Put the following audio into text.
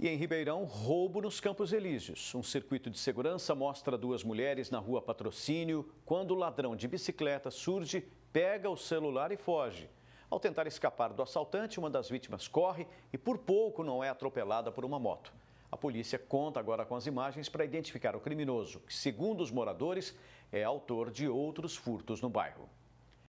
E em Ribeirão, roubo nos Campos Elíseos. Um circuito de segurança mostra duas mulheres na rua Patrocínio quando o ladrão de bicicleta surge, pega o celular e foge. Ao tentar escapar do assaltante, uma das vítimas corre e por pouco não é atropelada por uma moto. A polícia conta agora com as imagens para identificar o criminoso, que, segundo os moradores, é autor de outros furtos no bairro.